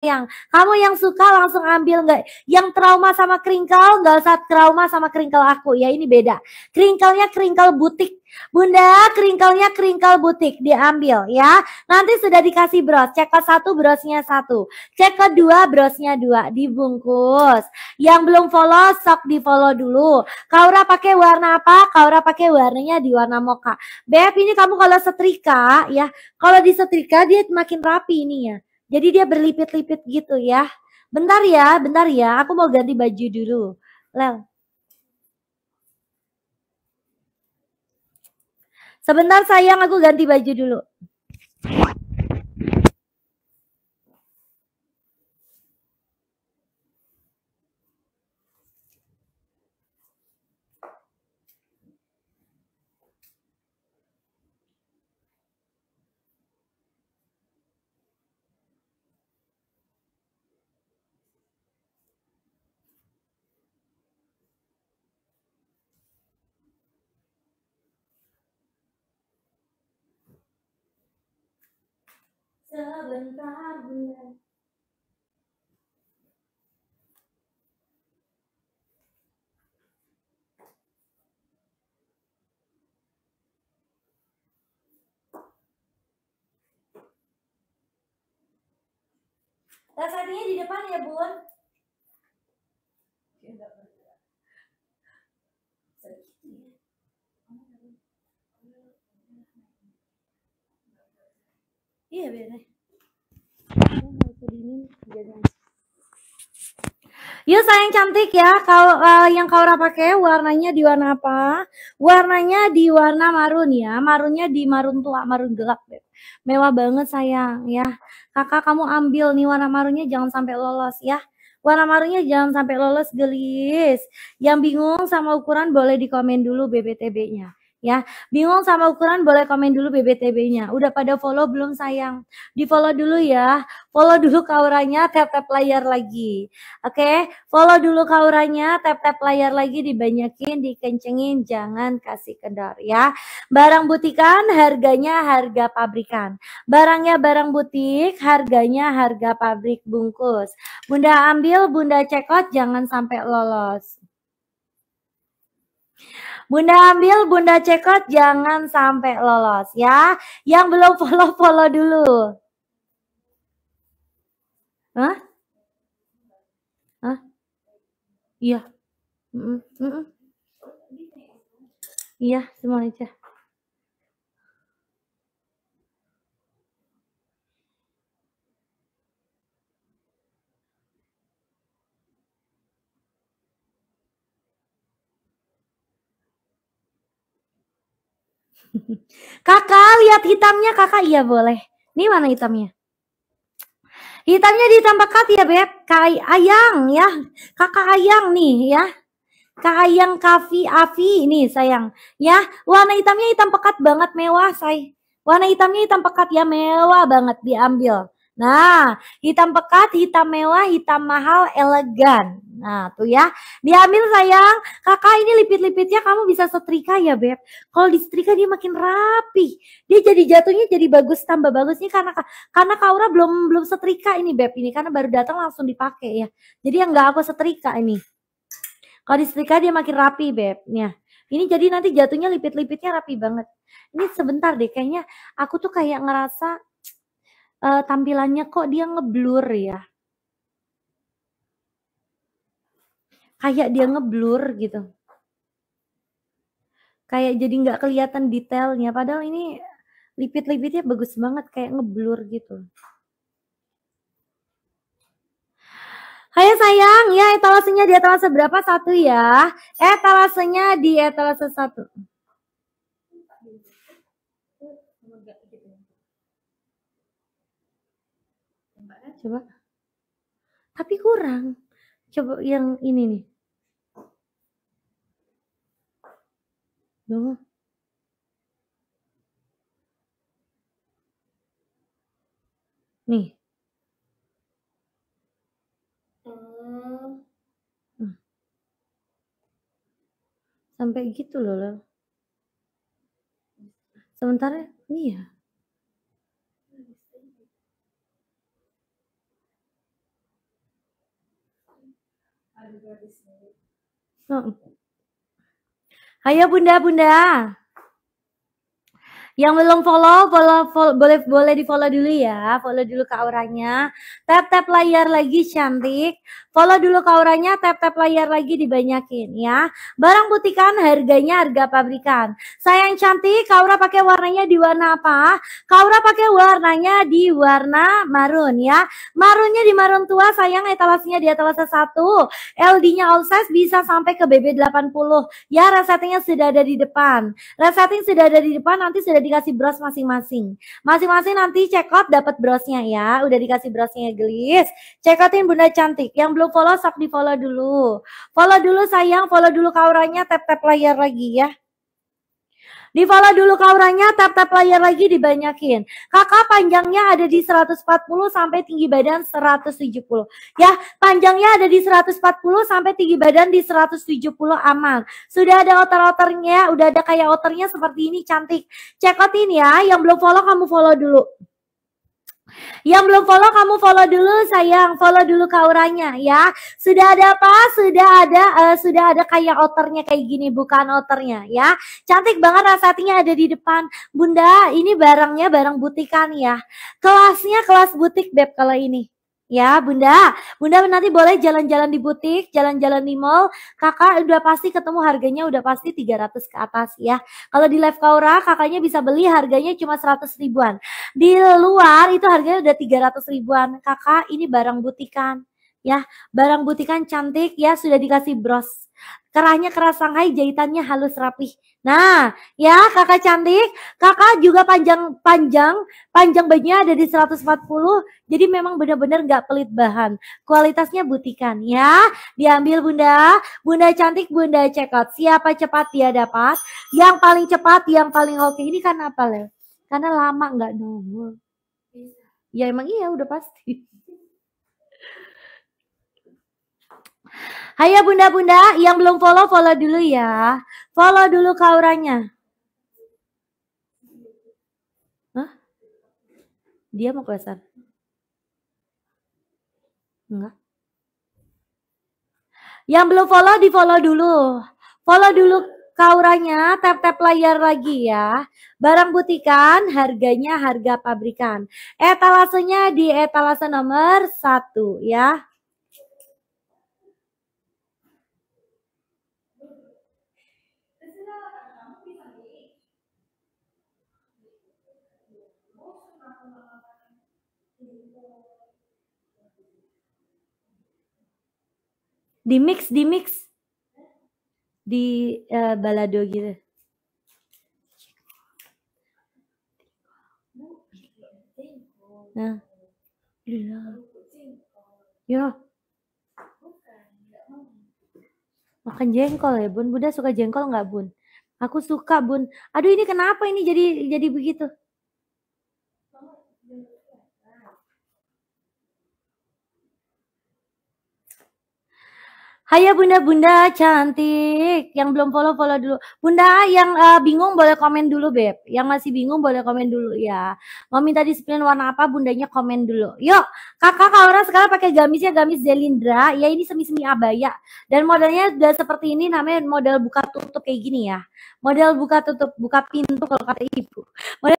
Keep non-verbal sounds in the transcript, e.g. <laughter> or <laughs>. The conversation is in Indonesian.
yang Kamu yang suka langsung ambil nggak? Yang trauma sama kringkel nggak usah trauma sama kringkel aku ya ini beda. Kringkelnya kringkel butik. Bunda, kringkelnya kringkel butik diambil ya. Nanti sudah dikasih bros. Cek ke satu brosnya satu, cek ke dua brosnya dua dibungkus. Yang belum follow sok di follow dulu. Kaura pakai warna apa? Kaura pakai warnanya di warna moka Beb ini kamu kalau setrika ya, kalau di setrika dia makin rapi ini ya. Jadi dia berlipit-lipit gitu ya. Bentar ya, bentar ya. Aku mau ganti baju dulu. Lel. Sebentar sayang, aku ganti baju dulu. sebentar bunda Rasanya di depan ya bun Iya biar Yuk sayang cantik ya. Kalau uh, yang kau pakai warnanya di warna apa? Warnanya di warna marun ya. Marunnya di marun tua, marun gelap. Mewah banget sayang ya. Kakak kamu ambil nih warna marunnya jangan sampai lolos ya. Warna marunnya jangan sampai lolos gelis. Yang bingung sama ukuran boleh dikomen dulu BBTB-nya ya. Bingung sama ukuran boleh komen dulu BBTB-nya. Udah pada follow belum sayang? Di follow dulu ya. Follow dulu kauranya, tap-tap layar lagi. Oke, okay? follow dulu kauranya, tap-tap layar lagi, dibanyakin, dikencengin, jangan kasih kendor ya. Barang butikan harganya harga pabrikan. Barangnya barang butik, harganya harga pabrik bungkus. Bunda ambil, Bunda cekot, jangan sampai lolos. Bunda ambil, Bunda cekot, jangan sampai lolos ya. Yang belum follow, follow dulu. Hah? Hah? Iya. Mm -mm. Iya, semuanya aja. <laughs> Kakak, lihat hitamnya kakak. Iya boleh. Ini mana hitamnya? Hitamnya di pekat ya Beb. Kak Ayang ya. Kakak Ayang nih ya. Kak Ayang Kavi Avi nih sayang. Ya, warna hitamnya hitam pekat banget mewah, say. Warna hitamnya hitam pekat ya, mewah banget diambil. Nah, hitam pekat, hitam mewah, hitam mahal, elegan. Nah, tuh ya. Diambil sayang. Kakak ini lipit-lipitnya kamu bisa setrika ya, Beb. Kalau disetrika dia makin rapi. Dia jadi jatuhnya jadi bagus, tambah bagus nih karena karena Kaura belum belum setrika ini, Beb. Ini karena baru datang langsung dipakai ya. Jadi yang enggak aku setrika ini. Kalau disetrika dia makin rapi, Beb. Ya. Ini jadi nanti jatuhnya lipit-lipitnya rapi banget. Ini sebentar deh kayaknya aku tuh kayak ngerasa uh, tampilannya kok dia ngeblur ya? Kayak dia ngeblur gitu. Kayak jadi nggak kelihatan detailnya, padahal ini lipit-lipitnya bagus banget kayak ngeblur gitu. Hai sayang, ya etalasenya di etalase berapa? Satu ya. Etalasenya di etalase satu. coba tapi kurang coba yang ini nih Duh. nih hmm. Hmm. sampai gitu loh sementara ya. iya. Hmm. Ayo bunda, bunda. Yang belum follow, follow, follow boleh boleh di follow dulu ya, follow dulu ke auranya. Tap tap layar lagi cantik, follow dulu ke auranya, tap tap layar lagi dibanyakin ya. Barang butikan harganya harga pabrikan. Sayang cantik, Kaura pakai warnanya di warna apa? Kaura pakai warnanya di warna marun ya. Marunnya di marun tua, sayang etalasnya di etalase satu. LD-nya all size bisa sampai ke BB 80 ya. Resetnya sudah ada di depan. Resetting sudah ada di depan, nanti sudah udah dikasih bros masing-masing. Masing-masing nanti check out dapat brosnya ya. Udah dikasih brosnya ya, gelis. Check outin Bunda cantik. Yang belum follow sok di follow dulu. Follow dulu sayang, follow dulu kauranya, tap-tap layar lagi ya. Di follow dulu kauranya tap-tap layar lagi dibanyakin. Kakak panjangnya ada di 140 sampai tinggi badan 170. Ya, panjangnya ada di 140 sampai tinggi badan di 170 aman. Sudah ada otter ototnya udah ada kayak ototnya seperti ini cantik. Cekotin ya, yang belum follow kamu follow dulu. Yang belum follow kamu follow dulu sayang, follow dulu kauranya ya. Sudah ada apa? Sudah ada uh, sudah ada kayak outernya kayak gini bukan outernya ya. Cantik banget rasatinya ada di depan. Bunda, ini barangnya barang butikan ya. Kelasnya kelas butik beb kalau ini. Ya, Bunda. Bunda nanti boleh jalan-jalan di butik, jalan-jalan di mall. Kakak udah pasti ketemu harganya udah pasti 300 ke atas ya. Kalau di Live Kaura, kakaknya bisa beli harganya cuma 100 ribuan. Di luar itu harganya udah 300 ribuan. Kakak, ini barang butikan. Ya, barang butikan cantik ya sudah dikasih bros Kerahnya keras Shanghai, jahitannya halus rapih. Nah, ya kakak cantik, kakak juga panjang-panjang, panjang bajunya ada di 140, jadi memang benar-benar nggak pelit bahan. Kualitasnya butikan ya, diambil bunda, bunda cantik, bunda cekot. Siapa cepat dia dapat, yang paling cepat, yang paling oke. Ini karena apa, Le? Karena lama nggak nunggu. Iya. Ya emang iya udah pasti. Ayo ya, bunda-bunda yang belum follow, follow dulu ya. Follow dulu kauranya. Hah? Dia mau kelasan? Enggak. Yang belum follow, di follow dulu. Follow dulu kauranya, tap-tap layar lagi ya. Barang butikan, harganya harga pabrikan. Etalasenya di etalase nomor satu ya. Di mix, di mix. Di uh, balado gitu. Nah. Ya. Makan jengkol ya, Bun. Bunda suka jengkol nggak, Bun? Aku suka, Bun. Aduh, ini kenapa ini jadi jadi begitu? Hai ya bunda-bunda cantik yang belum follow-follow dulu. Bunda yang uh, bingung boleh komen dulu Beb. Yang masih bingung boleh komen dulu ya. Mau minta disiplin warna apa bundanya komen dulu. Yuk kakak Kaura sekarang pakai gamis ya, gamis Zelindra. Ya ini semi-semi abaya. Dan modelnya udah seperti ini namanya model buka tutup kayak gini ya. Model buka tutup, buka pintu kalau kata ibu. Model